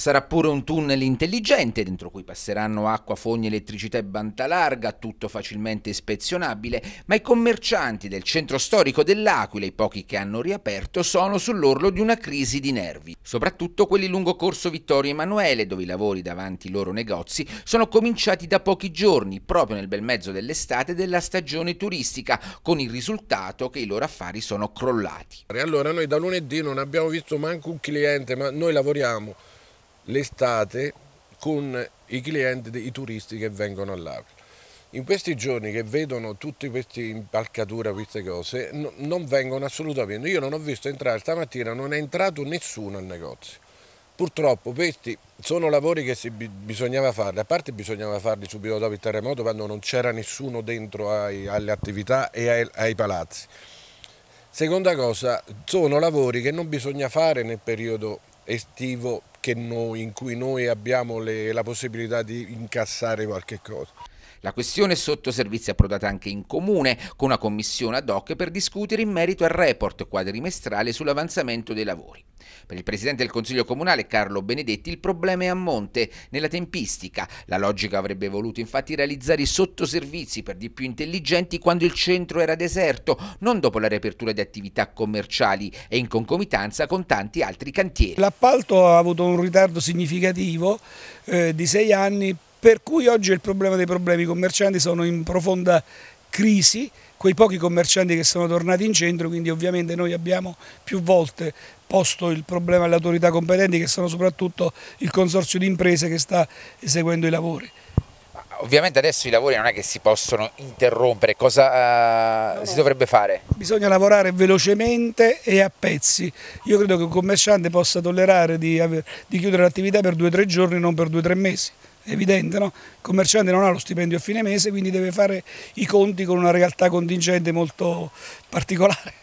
Sarà pure un tunnel intelligente dentro cui passeranno acqua, fogni, elettricità e banda larga, tutto facilmente ispezionabile, ma i commercianti del centro storico dell'Aquila, i pochi che hanno riaperto, sono sull'orlo di una crisi di nervi, soprattutto quelli lungo corso Vittorio Emanuele, dove i lavori davanti ai loro negozi sono cominciati da pochi giorni, proprio nel bel mezzo dell'estate della stagione turistica, con il risultato che i loro affari sono crollati. E Allora noi da lunedì non abbiamo visto manco un cliente, ma noi lavoriamo l'estate con i clienti, i turisti che vengono all'Aquila. In questi giorni che vedono tutte queste impalcature, queste cose, no, non vengono assolutamente. Io non ho visto entrare stamattina, non è entrato nessuno al negozio. Purtroppo questi sono lavori che si, bisognava fare, a parte bisognava farli subito dopo il terremoto quando non c'era nessuno dentro ai, alle attività e ai, ai palazzi. Seconda cosa, sono lavori che non bisogna fare nel periodo estivo noi, in cui noi abbiamo le, la possibilità di incassare qualche cosa. La questione sotto servizi è approdata anche in comune, con una commissione ad hoc per discutere in merito al report quadrimestrale sull'avanzamento dei lavori. Per il Presidente del Consiglio Comunale Carlo Benedetti il problema è a monte, nella tempistica. La logica avrebbe voluto infatti realizzare i sottoservizi per di più intelligenti quando il centro era deserto, non dopo la riapertura di attività commerciali e in concomitanza con tanti altri cantieri. L'appalto ha avuto un ritardo significativo eh, di sei anni per cui oggi è il problema dei problemi, i commercianti sono in profonda crisi, quei pochi commercianti che sono tornati in centro, quindi ovviamente noi abbiamo più volte posto il problema alle autorità competenti che sono soprattutto il consorzio di imprese che sta eseguendo i lavori. Ovviamente adesso i lavori non è che si possono interrompere, cosa eh, no, si dovrebbe fare? Bisogna lavorare velocemente e a pezzi. Io credo che un commerciante possa tollerare di, di chiudere l'attività per due o tre giorni, non per due o tre mesi evidente, no? il commerciante non ha lo stipendio a fine mese, quindi deve fare i conti con una realtà contingente molto particolare.